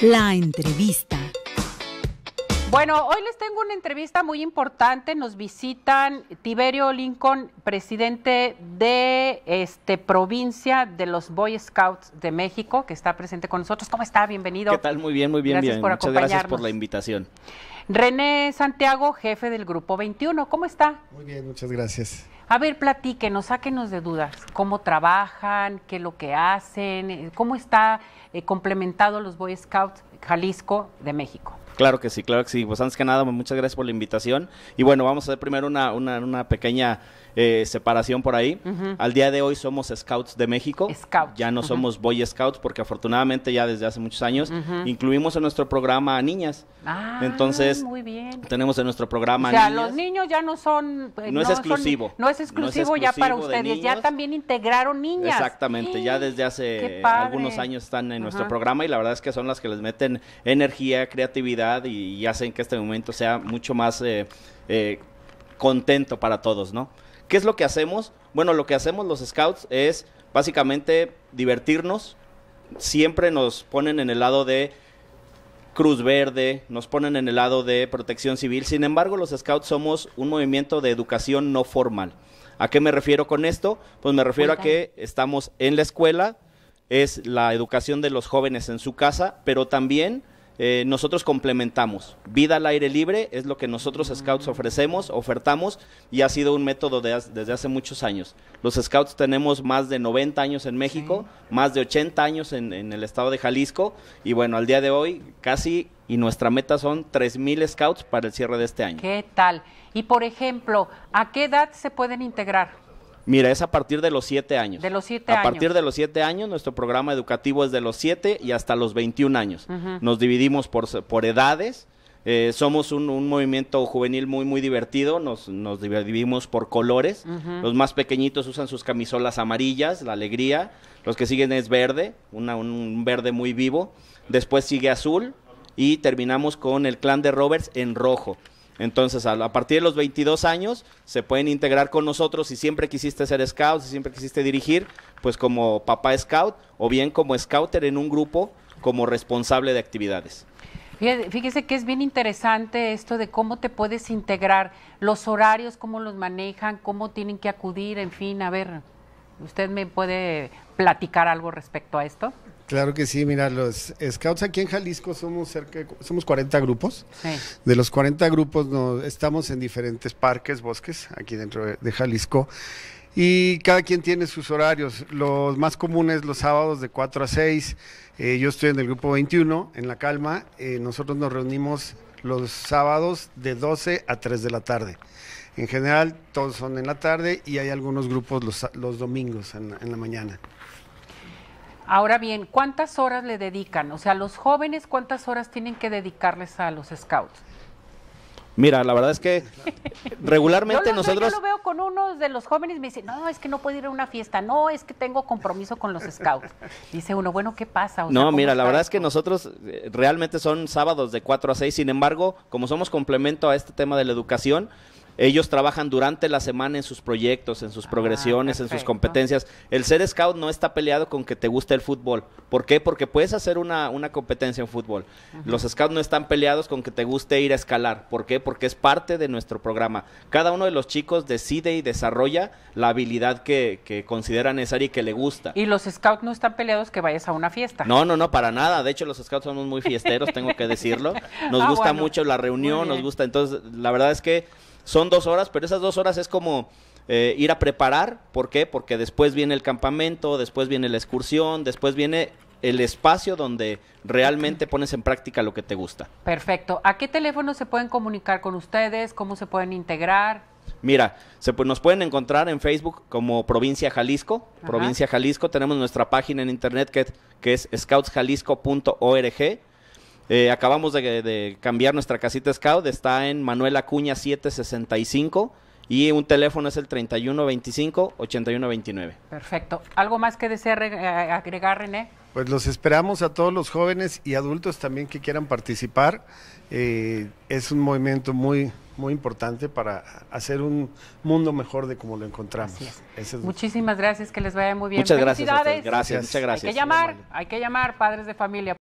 La entrevista. Bueno, hoy les tengo una entrevista muy importante. Nos visitan Tiberio Lincoln, presidente de este provincia de los Boy Scouts de México, que está presente con nosotros. ¿Cómo está? Bienvenido. ¿Qué tal? Muy bien, muy bien, gracias Por acompañarnos. gracias por la invitación. René Santiago, jefe del Grupo 21, ¿cómo está? Muy bien, muchas gracias. A ver, platíquenos, sáquenos de dudas, cómo trabajan, qué es lo que hacen, eh, cómo está eh, complementado los Boy Scouts Jalisco de México. Claro que sí, claro que sí. Pues antes que nada, muchas gracias por la invitación. Y bueno, vamos a hacer primero una, pequeña eh, separación por ahí. Al día de hoy somos Scouts de México. Scouts. Ya no somos Boy Scouts porque afortunadamente ya desde hace muchos años incluimos en nuestro programa a niñas. Ah, Entonces, tenemos en nuestro programa o sea, los niños ya no Son, eh, no, es exclusivo. no es exclusivo ya para ustedes, ya también integraron niñas. Exactamente, ya desde hace algunos años están en nuestro programa y la verdad es que son las que les meten energía, creatividad y, hacen que este momento sea mucho más eh, eh, contento para todos, ¿no? ¿Qué es lo que hacemos? Bueno, lo que hacemos los scouts es básicamente divertirnos. Siempre nos ponen en el lado de Cruz Verde, nos ponen en el lado de protección civil. Sin embargo, los scouts somos un movimiento de educación no formal. ¿A qué me refiero con esto? Pues me refiero a que estamos en la escuela, es la educación de los jóvenes en su casa, pero también eh, nosotros complementamos. Vida al aire libre es lo que nosotros scouts ofrecemos, ofertamos y ha sido un método desde hace muchos años. Los scouts tenemos más de 90 años en México, más de 80 años en, en, el estado de Jalisco y bueno, al día de hoy casi y nuestra meta son 3.000 scouts para el cierre de este año. ¿Qué tal? Y por ejemplo, ¿a qué edad se pueden integrar? Mira, es a partir de los siete años. De los años. A partir de los siete años, nuestro programa educativo es de los 7 y hasta los 21 años. Nos dividimos por, edades. Eh, somos un, un, movimiento juvenil muy, muy divertido. Nos, dividimos por colores. Los más pequeñitos usan sus camisolas amarillas, la alegría. Los que siguen es verde, un verde muy vivo. Después sigue azul y terminamos con el clan de Roberts en rojo. Entonces, a, partir de los 22 años, se pueden integrar con nosotros si siempre quisiste ser scout, si siempre quisiste dirigir, pues como papá scout o bien como scouter en un grupo como responsable de actividades. Fíjese que es bien interesante esto de cómo te puedes integrar, los horarios, cómo los manejan, cómo tienen que acudir, en fin, a ver, ¿usted me puede platicar algo respecto a esto? Claro que sí, mira, los scouts aquí en Jalisco somos cerca somos 40 grupos. De los 40 grupos nos, estamos en diferentes parques, bosques, aquí dentro de, Jalisco. Y cada quien tiene sus horarios. Los más comunes los sábados de 4 a 6. Eh, yo estoy en el grupo 21, en La Calma. Eh, nosotros nos reunimos los sábados de 12 a 3 de la tarde. En general, todos son en la tarde y hay algunos grupos los, domingos en la mañana. Ahora bien, ¿cuántas horas le dedican? O sea, los jóvenes, ¿cuántas horas tienen que dedicarles a los scouts? Mira, la verdad es que regularmente nosotros... yo lo veo con unos de los jóvenes, me dicen, no, es que no puedo ir a una fiesta, no, es que tengo compromiso con los scouts. Dice uno, bueno, ¿qué pasa? no, mira, la verdad es que nosotros eh, realmente son sábados de 4 a 6, sin embargo, como somos complemento a este tema de la educación, ellos trabajan durante la semana en sus proyectos, en sus ah, progresiones, en sus competencias. El ser scout no está peleado con que te guste el fútbol. ¿Por qué? Porque puedes hacer una, competencia en fútbol. Los scouts no están peleados con que te guste ir a escalar. ¿Por qué? Porque es parte de nuestro programa. Cada uno de los chicos decide y desarrolla la habilidad que, que considera necesaria y que le gusta. Y los scouts no están peleados que vayas a una fiesta. No, no, no, para nada. De hecho, los scouts somos muy fiesteros, tengo que decirlo. Nos ah, gusta mucho la reunión, nos gusta. Entonces, la verdad es que son dos horas, pero esas dos horas es como eh, ir a preparar. ¿Por qué? Porque después viene el campamento, después viene la excursión, después viene el espacio donde realmente pones en práctica lo que te gusta. Perfecto. ¿A qué teléfono se pueden comunicar con ustedes? ¿Cómo se pueden integrar? Mira, se, nos pueden encontrar en Facebook como Provincia Jalisco. Provincia Jalisco, tenemos nuestra página en internet que, que es scoutsjalisco.org eh, acabamos de, cambiar nuestra casita Scout, está en Manuela Acuña 765 y un teléfono es el 3125-8129. Perfecto. ¿Algo más que desea eh, agregar, René? Pues los esperamos a todos los jóvenes y adultos también que quieran participar. Eh, es un movimiento muy, muy importante para hacer un mundo mejor de como lo encontramos. Muchísimas gracias, que les vaya muy bien. Muchas gracias. Gracias, muchas gracias. Hay que llamar, hay que llamar padres de familia.